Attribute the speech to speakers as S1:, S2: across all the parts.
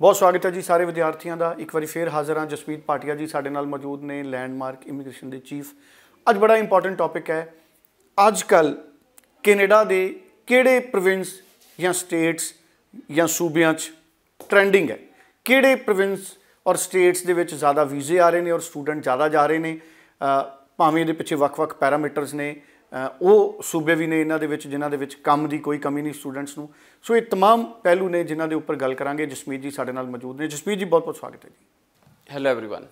S1: ਬਹੁਤ ਸਵਾਗਤ ਹੈ ਜੀ ਸਾਰੇ ਵਿਦਿਆਰਥੀਆਂ ਦਾ ਇੱਕ ਵਾਰੀ ਫੇਰ ਹਾਜ਼ਰ ਹਾਂ ਜਸਮੀਤ ਪਾਟਿਆ ਜੀ ਸਾਡੇ ਨਾਲ ਮੌਜੂਦ ਨੇ ਲੈਂਡਮਾਰਕ ਇਮੀਗ੍ਰੇਸ਼ਨ ਦੇ ਚੀਫ ਅੱਜ ਬੜਾ ਇੰਪੋਰਟੈਂਟ ਟੌਪਿਕ ਹੈ ਅੱਜ ਕੱਲ ਕੈਨੇਡਾ ਦੇ ਕਿਹੜੇ ਪ੍ਰੋਵਿੰਸ ਜਾਂ ਸਟੇਟਸ ਜਾਂ ਸੂਬਿਆਂ 'ਚ ਟ੍ਰੈਂਡਿੰਗ ਹੈ ਕਿਹੜੇ ਪ੍ਰੋਵਿੰਸ ਔਰ ਸਟੇਟਸ ਦੇ ਵਿੱਚ ਜ਼ਿਆਦਾ ਵੀਜ਼ੇ ਆ ਰਹੇ ਨੇ ਔਰ ਸਟੂਡੈਂਟ ਜ਼ਿਆਦਾ ਜਾ ਰਹੇ ਨੇ ਭਾਵੇਂ ਇਹਦੇ ਪਿੱਛੇ ਵੱਖ-ਵੱਖ ਪੈਰਾਮੀਟਰਸ ਨੇ ਉਹ ਸੂਬੇ ਵੀ ਨੇ ਇਹਨਾਂ ਦੇ ਵਿੱਚ ਜਿਨ੍ਹਾਂ ਦੇ ਵਿੱਚ ਕੰਮ ਦੀ ਕੋਈ ਕਮੀ ਨਹੀਂ ਸਟੂਡੈਂਟਸ ਨੂੰ ਸੋ ਇਹ तमाम ਪਹਿਲੂ ਨੇ ਜਿਨ੍ਹਾਂ ਦੇ ਉੱਪਰ ਗੱਲ ਕਰਾਂਗੇ ਜਸਮੀਤ ਜੀ ਸਾਡੇ ਨਾਲ ਮੌਜੂਦ ਨੇ ਜਸਮੀਤ ਜੀ ਬਹੁਤ-ਬਹੁਤ ਸਵਾਗਤ ਹੈ ਜੀ hello everyone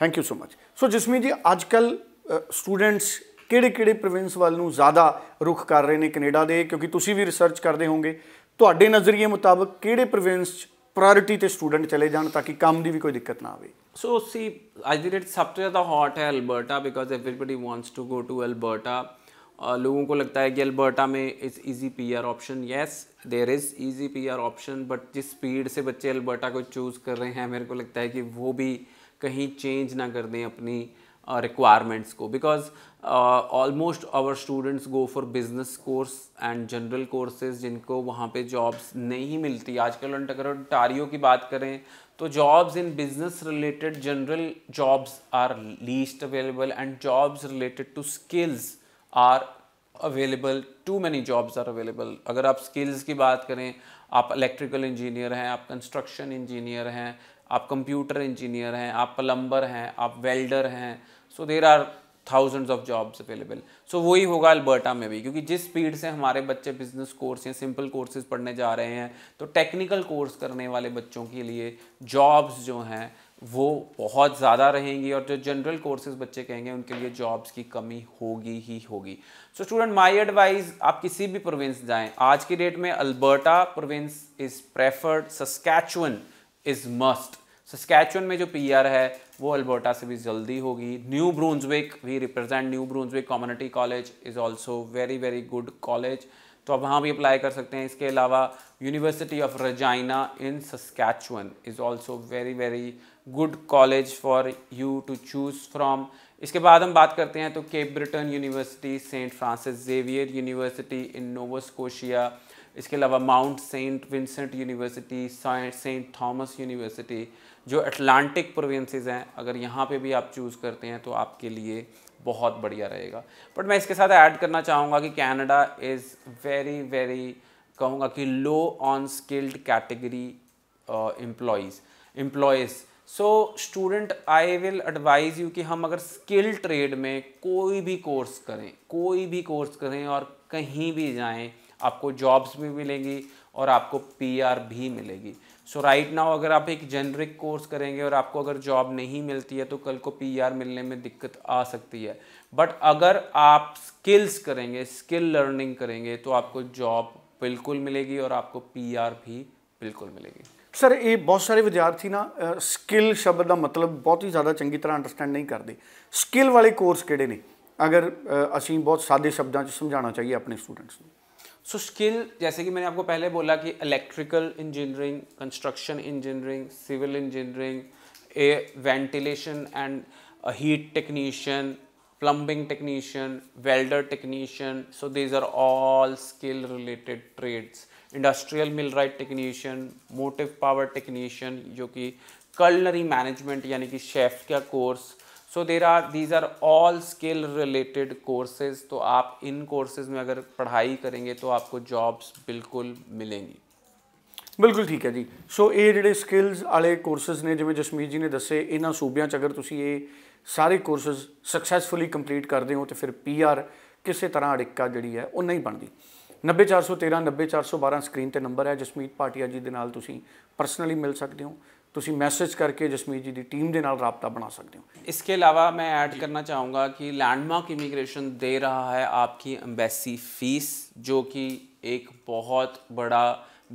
S1: thank you so much so Jasmeet ji ਅੱਜ ਕੱਲ ਸਟੂਡੈਂਟਸ ਕਿਹੜੇ-ਕਿਹੜੇ ਪ੍ਰੋਵਿੰਸ ਵੱਲ ਨੂੰ ਜ਼ਿਆਦਾ ਰੁਖ ਕਰ ਰਹੇ ਨੇ ਕੈਨੇਡਾ ਦੇ ਕਿਉਂਕਿ ਤੁਸੀਂ ਵੀ ਰਿਸਰਚ ਕਰਦੇ ਹੋਵੋਗੇ ਤੁਹਾਡੇ ਨਜ਼ਰੀਏ ਮੁਤਾਬਕ ਕਿਹੜੇ ਪ੍ਰੋਵਿੰਸ 'ਚ प्रायोरिटी तो स्टूडेंट चले जाए ताकि काम की भी कोई दिक्कत ना आए
S2: सो सी अज द डेट सब तो ज़्यादा हॉट है Alberta because everybody wants to go to Alberta लोगों को लगता है कि अल्बर्टा में is P R option yes there is easy P R option but जिस स्पीड से बच्चे अल्बर्टा को चूज़ कर रहे हैं मेरे को लगता है कि वो भी कहीं चेंज ना कर दें अपनी रिक्वायरमेंट्स को because almost our students go for business course and general courses जिनको वहाँ पर जॉब्स नहीं मिलती आजकल अगर टारियों की बात करें तो jobs in business related general jobs are least available and jobs related to skills are available too many jobs are available अगर आप स्किल्स की बात करें आप इलेक्ट्रिकल इंजीनियर हैं आप कंस्ट्रक्शन इंजीनियर हैं आप कंप्यूटर इंजीनियर हैं आप प्लम्बर हैं आप वेल्डर हैं so there are thousands of jobs available so वही होगा अल्बर्टा में भी क्योंकि जिस स्पीड से हमारे बच्चे बिजनेस कोर्स या सिंपल कोर्सेज पढ़ने जा रहे हैं तो टेक्निकल कोर्स करने वाले बच्चों के लिए जॉब्स जो हैं वो बहुत ज़्यादा रहेंगी और जो जनरल कोर्सेज बच्चे कहेंगे उनके लिए जॉब्स की कमी होगी ही होगी सो स्टूडेंट माई एडवाइस आप किसी भी प्रोविंस जाएँ आज की डेट में Alberta province is preferred Saskatchewan is must Saskatchewan में जो पीआर है वो अल्बर्टा से भी जल्दी होगी New Brunswick we represent New Brunswick community college is also very very good college तो आप वहाँ भी अप्लाई कर सकते हैं इसके अलावा university of Regina in Saskatchewan is also very very good college for you to choose from इसके बाद हम बात करते हैं तो Cape Breton university Saint Francis Xavier university in Nova Scotia इसके अलावा Mount Saint Vincent university Saint Thomas university जो अटलांटिक प्रोविंसेस हैं अगर यहाँ पे भी आप चूज़ करते हैं तो आपके लिए बहुत बढ़िया रहेगा बट मैं इसके साथ ऐड करना चाहूँगा कि कैनेडा इज़ वेरी वेरी कहूँगा कि low on skilled category employees employees so student I will advise you कि हम अगर स्किल ट्रेड में कोई भी कोर्स करें कोई भी कोर्स करें और कहीं भी जाएं आपको जॉब्स भी मिलेंगी और आपको पीआर भी मिलेगी सो राइट नाउ अगर आप एक जेनरिक कोर्स करेंगे और आपको अगर जॉब नहीं मिलती है तो कल को पीआर मिलने में दिक्कत आ सकती है बट अगर आप स्किल्स करेंगे स्किल लर्निंग करेंगे तो आपको जॉब बिल्कुल मिलेगी और आपको पीआर भी बिल्कुल मिलेगी
S1: सर ये बहुत सारे विद्यार्थी ना स्किल शब्द का मतलब बहुत ही ज़्यादा चंगी तरह ਅੰਡਰਸਟੈਂਡ नहीं करते स्किल वाले कोर्स कि अगर असी बहुत सादे शब्दों ਸ਼ਬਦਾਂ चाहिए अपने स्टूडेंट्स को
S2: सो स्किल जैसे कि मैंने आपको पहले बोला कि electrical engineering construction engineering civil engineering a ventilation and heat technician plumbing technician welder technician so these are all skill related trades industrial millwright technician motive power technician जो कि culinary management यानी कि chef का course so there are these are all skill related courses तो आप इन courses में अगर पढ़ाई करेंगे तो आपको जॉब्स बिल्कुल मिलेंगी ਬਿਲਕੁਲ ਠੀਕ ਹੈ ਜੀ
S1: ਸੋ ਇਹ ਜਿਹੜੇ ਸਕਿੱਲਸ ਵਾਲੇ ਕੋਰਸਸ ਨੇ ਜਿਵੇਂ ਜਸਮੀਤ ਜੀ ਨੇ ਦੱਸੇ ਇਹਨਾਂ ਸੂਬਿਆਂ 'ਚ ਅਗਰ ਤੁਸੀਂ ਇਹ ਸਾਰੇ ਕੋਰਸਸ ਸਕਸੈਸਫੁਲੀ ਕੰਪਲੀਟ ਕਰਦੇ ਹੋ ਤੇ ਫਿਰ ਪੀਆਰ ਕਿਸੇ ਤਰ੍ਹਾਂ ਅੜਿੱਕਾ ਜਿਹੜੀ ਹੈ ਉਹ ਨਹੀਂ ਬਣਦੀ 90413 90412 ਸਕਰੀਨ ਤੇ ਨੰਬਰ ਹੈ ਜਸਮੀਤ ਪਾਟਿਆ ਜੀ ਦੇ ਨਾਲ ਤੁਸੀਂ ਪਰਸਨਲੀ ਮਿਲ ਸਕਦੇ ਹੋ ਤੁਸੀਂ मैसेज करके जसमीत जी की टीम के ਨਾਲ ਰابطਾ ਬਣਾ ਸਕਦੇ
S2: ਹੋ इसके अलावा मैं ऐड करना चाहूँगा कि लैंडमार्क इमीग्रेशन दे रहा है आपकी एम्बेसी फीस जो कि एक बहुत बड़ा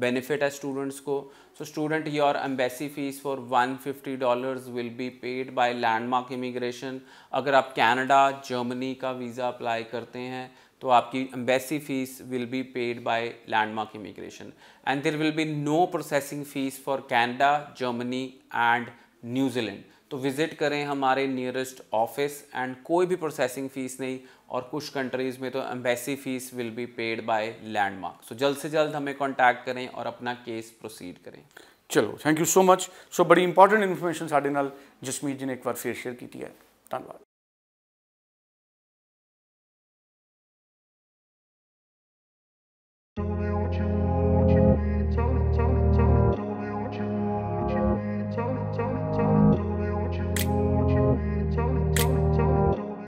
S2: बेनिफिट है स्टूडेंट्स को so student your embassy fees for one fifty dollar will be paid by Landmark Immigration अगर आप कैनेडा जर्मनी का वीज़ा अप्लाई करते हैं तो आपकी embassy fees will be paid by Landmark Immigration and there will be no processing fees for Canada Germany and New Zealand तो visit करें हमारे नियरेस्ट ऑफिस एंड कोई भी प्रोसेसिंग फ़ीस नहीं और कुछ कंट्रीज़ में तो embassy fees will be paid by Landmark so जल्द से जल्द हमें कॉन्टैक्ट करें और अपना केस प्रोसीड करें
S1: चलो thank you so much so बड़ी इंपॉर्टेंट इन्फॉर्मेशन साढ़े नाल जसमीत जी ने एक बार फिर शेयर की है
S2: ਧੰਨਵਾਦ